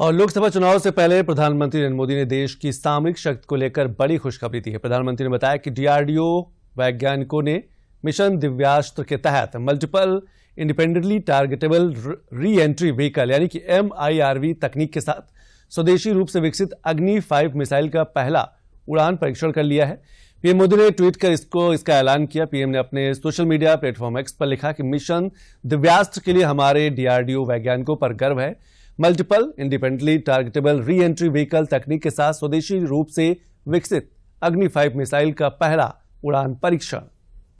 और लोकसभा चुनाव से पहले प्रधानमंत्री नरेंद्र मोदी ने देश की सामरिक शक्ति को लेकर बड़ी खुशखबरी दी है प्रधानमंत्री ने बताया कि डीआरडीओ वैज्ञानिकों ने मिशन दिव्यास्त्र के तहत multiple independently targetable re entry vehicle यानी कि एम तकनीक के साथ स्वदेशी रूप से विकसित अग्नि फाइव मिसाइल का पहला उड़ान परीक्षण कर लिया है पीएम मोदी ने ट्वीट कर इसको इसका ऐलान किया पीएम ने अपने सोशल मीडिया प्लेटफॉर्म एक्स पर लिखा कि मिशन दिव्यास्त्र के लिए हमारे डीआरडीओ वैज्ञानिकों पर गर्व है multiple independently targetable re entry vehicle तकनीक के साथ स्वदेशी रूप से विकसित अग्नि फाइव मिसाइल का पहला उड़ान परीक्षण